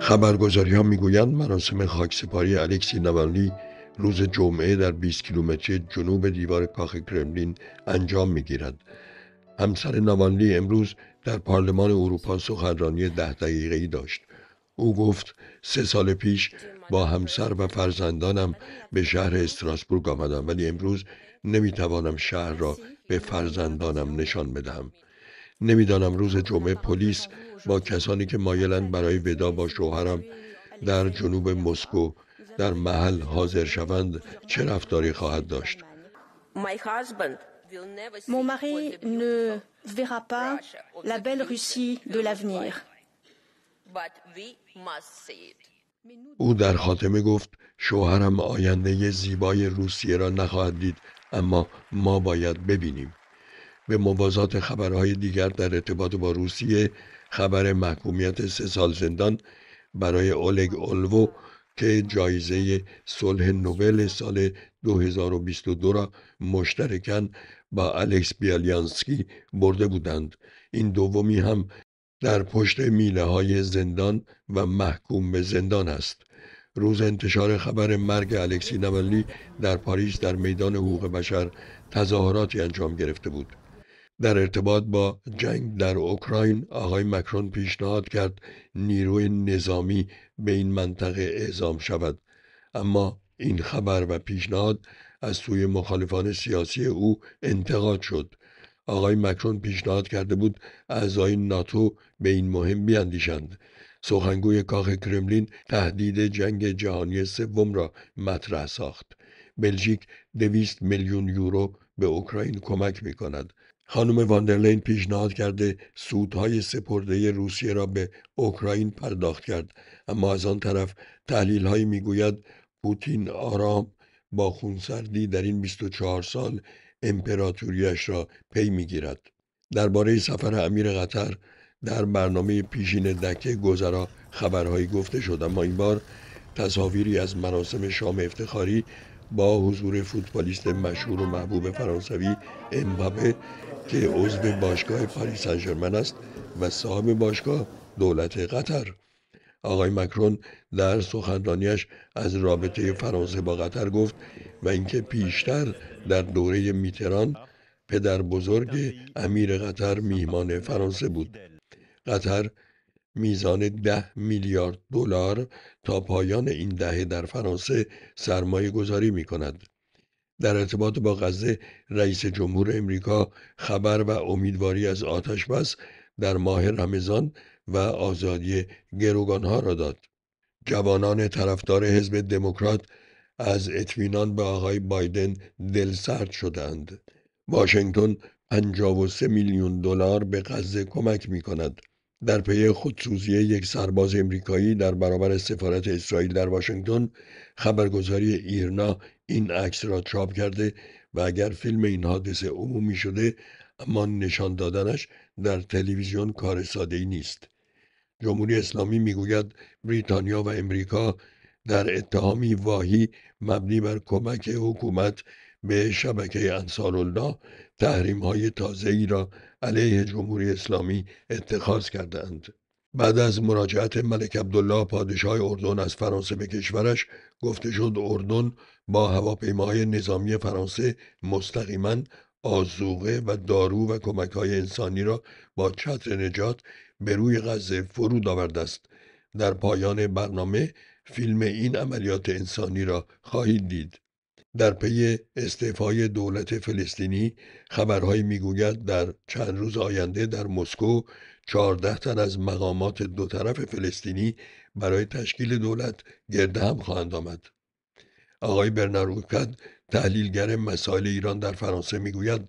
خبرگزاری ها میگویند مراسم خاکسپاری الکسی نوالنی روز جمعه در 20 کیلومتری جنوب دیوار کاخ کرملین انجام میگیرد همسر نوالنی امروز در پارلمان اروپا سخنرانی ده ای داشت او گفت سه سال پیش با همسر و فرزندانم به شهر استراسبورگ آمدم ولی امروز نمیتوانم شهر را به فرزندانم نشان بدهم نمیدانم روز جمعه پلیس با کسانی که مایلند برای ودا با شوهرم در جنوب مسکو در محل حاضر شوند چه رفتاری خواهد داشت Mon او در خاتمه گفت شوهرم آینده زیبای روسیه را نخواهد دید اما ما باید ببینیم به موازات خبرهای دیگر در ارتباط با روسیه خبر محکومیت سه سال زندان برای اولگ اولوو که جایزه صلح نوبل سال 2022 را مشترکاً با الکس بیالیانسکی برده بودند این دومی هم در پشت میله های زندان و محکوم به زندان است روز انتشار خبر مرگ الکسی نولی در پاریس در میدان حقوق بشر تظاهراتی انجام گرفته بود در ارتباط با جنگ در اوکراین آقای مکرون پیشنهاد کرد نیروی نظامی به این منطقه اعزام شود اما این خبر و پیشنهاد از سوی مخالفان سیاسی او انتقاد شد آقای مکرون پیشنهاد کرده بود اعضای ناتو به این مهم بیاندیشند سخنگوی کاخ کرملین تهدید جنگ جهانی سوم را مطرح ساخت بلژیک دویست میلیون یورو به اوکراین کمک می کند خانم واندرلین پیشنهاد کرده سودهای سپرده روسیه را به اوکراین پرداخت کرد اما از آن طرف تحلیلهایی میگوید پوتین آرام با خونسردی در این 24 سال امپراتوریش را پی میگیرد درباره سفر امیر قطر در برنامه پیشین دکه گذرا خبرهایی گفته شد اما این بار تصاویری از مراسم شام افتخاری با حضور فوتبالیست مشهور و محبوب فرانسوی امبابه که عضو باشگاه پاریس سن است و صاحب باشگاه دولت قطر آقای مکرون در سخنرانیش از رابطه فرانسه با قطر گفت و اینکه پیشتر در دوره میتران پدر بزرگ امیر قطر میهمان فرانسه بود قطر میزان ده میلیارد دلار تا پایان این دهه در فرانسه سرمایه گذاری می کند. در ارتباط با غزه رئیس جمهور امریکا خبر و امیدواری از آتش بس در ماه رمضان و آزادی گروگانها را داد. جوانان طرفدار حزب دموکرات از اطمینان به آقای بایدن دلسرد شدند. واشنگتن 53 میلیون دلار به غزه کمک می کند. در پی خودسوزی یک سرباز امریکایی در برابر سفارت اسرائیل در واشنگتن خبرگزاری ایرنا این عکس را چاپ کرده و اگر فیلم این حادثه عمومی شده اما نشان دادنش در تلویزیون کار ساده ای نیست جمهوری اسلامی میگوید بریتانیا و امریکا در اتهامی واهی مبنی بر کمک حکومت به شبکه انصار الله تحریم های تازه را علیه جمهوری اسلامی اتخاذ کردند. بعد از مراجعت ملک عبدالله پادشاه اردن از فرانسه به کشورش گفته شد اردن با هواپیماهای نظامی فرانسه مستقیما آزوغه و دارو و کمک های انسانی را با چتر نجات به روی غزه فرود آورده است در پایان برنامه فیلم این عملیات انسانی را خواهید دید در پی استعفای دولت فلسطینی خبرهایی میگوید در چند روز آینده در مسکو چهارده تن از مقامات دو طرف فلسطینی برای تشکیل دولت گرد هم خواهند آمد آقای اوکد تحلیلگر مسائل ایران در فرانسه میگوید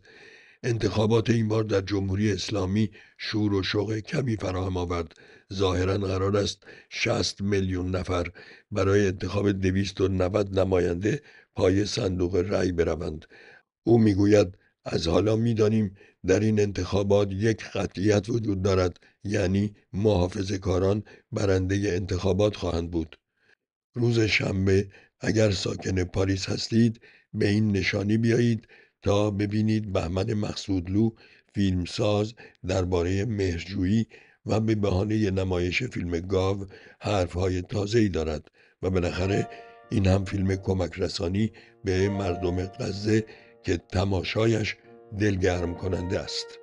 انتخابات این بار در جمهوری اسلامی شور و شوق کمی فراهم آورد ظاهرا قرار است 60 میلیون نفر برای انتخاب 290 نماینده پای صندوق رأی بروند او میگوید از حالا میدانیم در این انتخابات یک قطعیت وجود دارد یعنی محافظ کاران برنده انتخابات خواهند بود روز شنبه اگر ساکن پاریس هستید به این نشانی بیایید تا ببینید بهمن مقصودلو فیلمساز درباره مهرجویی و به بهانه نمایش فیلم گاو حرفهای ای دارد و بالاخره این هم فیلم کمک رسانی به مردم غزه که تماشایش دلگرم کننده است